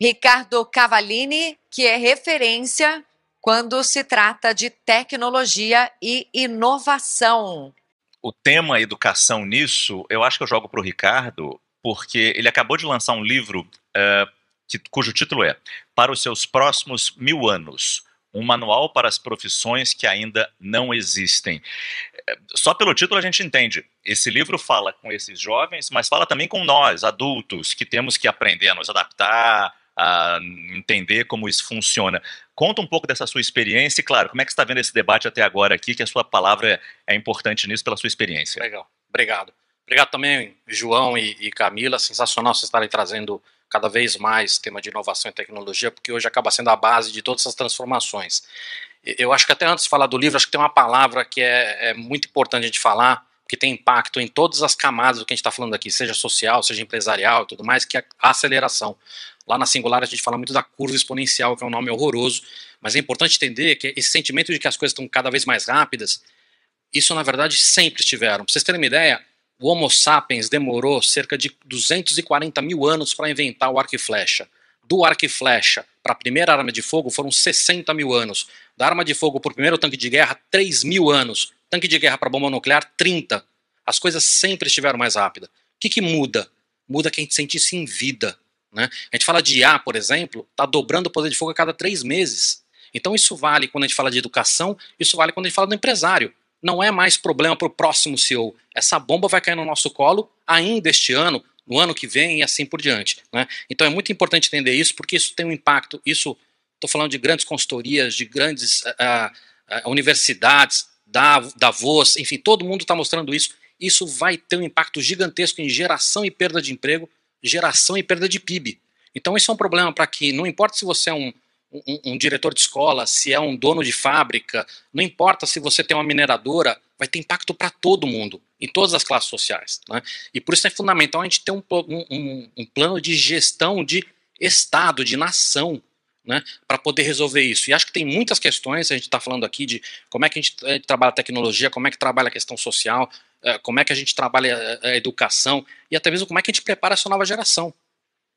Ricardo Cavallini, que é referência quando se trata de tecnologia e inovação. O tema educação nisso, eu acho que eu jogo para o Ricardo, porque ele acabou de lançar um livro uh, que, cujo título é Para os seus próximos mil anos um manual para as profissões que ainda não existem. Eh, só pelo título a gente entende. Esse livro fala com esses jovens, mas fala também com nós, adultos, que temos que aprender a nos adaptar, a entender como isso funciona. Conta um pouco dessa sua experiência e, claro, como é que você está vendo esse debate até agora aqui, que a sua palavra é importante nisso pela sua experiência. Legal, obrigado. Obrigado também, João e, e Camila, sensacional vocês estarem trazendo cada vez mais tema de inovação e tecnologia, porque hoje acaba sendo a base de todas essas transformações. Eu acho que até antes de falar do livro, acho que tem uma palavra que é, é muito importante a gente falar, que tem impacto em todas as camadas do que a gente está falando aqui, seja social, seja empresarial e tudo mais, que é a aceleração. Lá na Singular a gente fala muito da curva exponencial, que é um nome horroroso, mas é importante entender que esse sentimento de que as coisas estão cada vez mais rápidas, isso na verdade sempre estiveram. Para vocês terem uma ideia, o Homo sapiens demorou cerca de 240 mil anos para inventar o arco e flecha. Do arco e flecha para a primeira arma de fogo foram 60 mil anos. Da arma de fogo para o primeiro tanque de guerra, 3 mil anos. Tanque de guerra para bomba nuclear, 30. As coisas sempre estiveram mais rápidas. O que, que muda? Muda que a gente sente isso em vida. Né? A gente fala de A, por exemplo, está dobrando o poder de fogo a cada três meses. Então isso vale quando a gente fala de educação, isso vale quando a gente fala do empresário. Não é mais problema para o próximo CEO. Essa bomba vai cair no nosso colo ainda este ano, no ano que vem e assim por diante. Né? Então é muito importante entender isso, porque isso tem um impacto. Isso, estou falando de grandes consultorias, de grandes uh, uh, universidades, da, da voz, enfim, todo mundo está mostrando isso isso vai ter um impacto gigantesco em geração e perda de emprego, geração e perda de PIB. Então, isso é um problema para que, não importa se você é um, um, um, diretor de escola, se é um dono de fábrica, não importa se você tem uma mineradora, vai ter impacto para todo mundo, em todas as classes sociais. Né? E por isso é fundamental a gente ter um, um, um plano de gestão de Estado, de nação, né, para poder resolver isso. E acho que tem muitas questões, a gente está falando aqui de como é que a gente eh, trabalha a tecnologia, como é que trabalha a questão social, eh, como é que a gente trabalha eh, a educação e até mesmo como é que a gente prepara essa nova geração.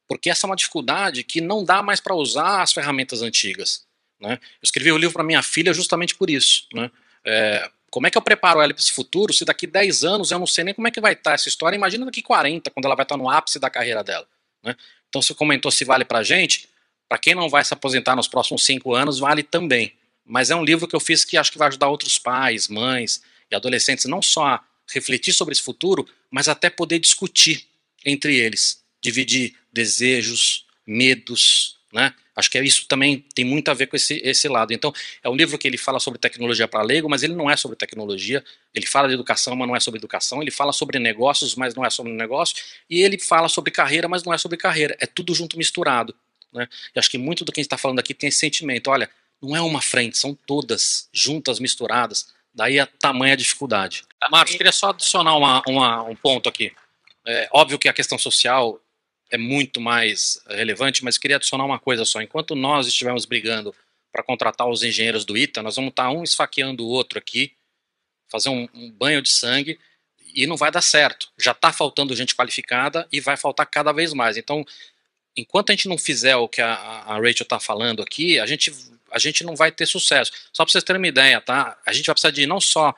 Porque essa é uma dificuldade que não dá mais para usar as ferramentas antigas. Né? Eu escrevi o um livro para minha filha justamente por isso. Né? É, como é que eu preparo ela para esse futuro se daqui 10 anos eu não sei nem como é que vai estar tá essa história? Imagina daqui 40, quando ela vai estar tá no ápice da carreira dela. Né? Então, você comentou se vale para gente, para quem não vai se aposentar nos próximos 5 anos, vale também. Mas é um livro que eu fiz que acho que vai ajudar outros pais, mães e adolescentes, não só a refletir sobre esse futuro, mas até poder discutir entre eles, dividir desejos, medos, né? Acho que é isso também tem muito a ver com esse, esse lado. Então, é um livro que ele fala sobre tecnologia para leigo, mas ele não é sobre tecnologia. Ele fala de educação, mas não é sobre educação. Ele fala sobre negócios, mas não é sobre negócio. E ele fala sobre carreira, mas não é sobre carreira. É tudo junto misturado. Né? E acho que muito do que a gente está falando aqui tem esse sentimento. Olha, não é uma frente, são todas juntas, misturadas. Daí a tamanha dificuldade. Tá. Marcos, queria só adicionar uma, uma, um ponto aqui. É, óbvio que a questão social é muito mais relevante, mas queria adicionar uma coisa só. Enquanto nós estivermos brigando para contratar os engenheiros do ITA, nós vamos estar tá um esfaqueando o outro aqui, fazer um, um banho de sangue e não vai dar certo. Já está faltando gente qualificada e vai faltar cada vez mais. Então, enquanto a gente não fizer o que a, a Rachel está falando aqui, a gente a gente não vai ter sucesso. Só para vocês terem uma ideia, tá? A gente vai precisar de não só uh,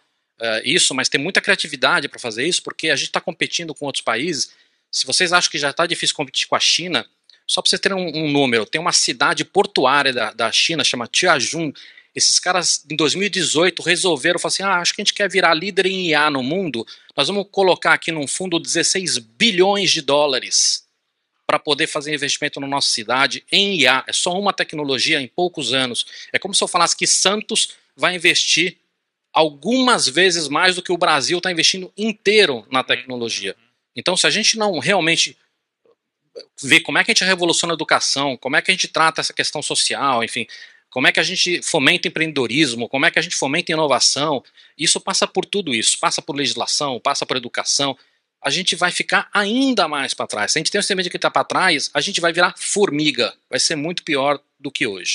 isso, mas ter muita criatividade para fazer isso, porque a gente está competindo com outros países. Se vocês acham que já está difícil competir com a China, só para vocês terem um, um, número, tem uma cidade portuária da, da China, chama Tiajun. Esses caras, em 2018, resolveram, falar assim, ah, acho que a gente quer virar líder em IA no mundo, nós vamos colocar aqui num fundo 16 bilhões de dólares para poder fazer investimento na nossa cidade em IA. É só uma tecnologia em poucos anos. É como se eu falasse que Santos vai investir algumas vezes mais do que o Brasil está investindo inteiro na uhum. tecnologia. Então, se a gente não realmente ver como é que a gente revoluciona a educação, como é que a gente trata essa questão social, enfim, como é que a gente fomenta empreendedorismo, como é que a gente fomenta inovação, isso passa por tudo isso, passa por legislação, passa por educação, a gente vai ficar ainda mais para trás. Se a gente tem um sistema de que está para trás, a gente vai virar formiga. Vai ser muito pior do que hoje.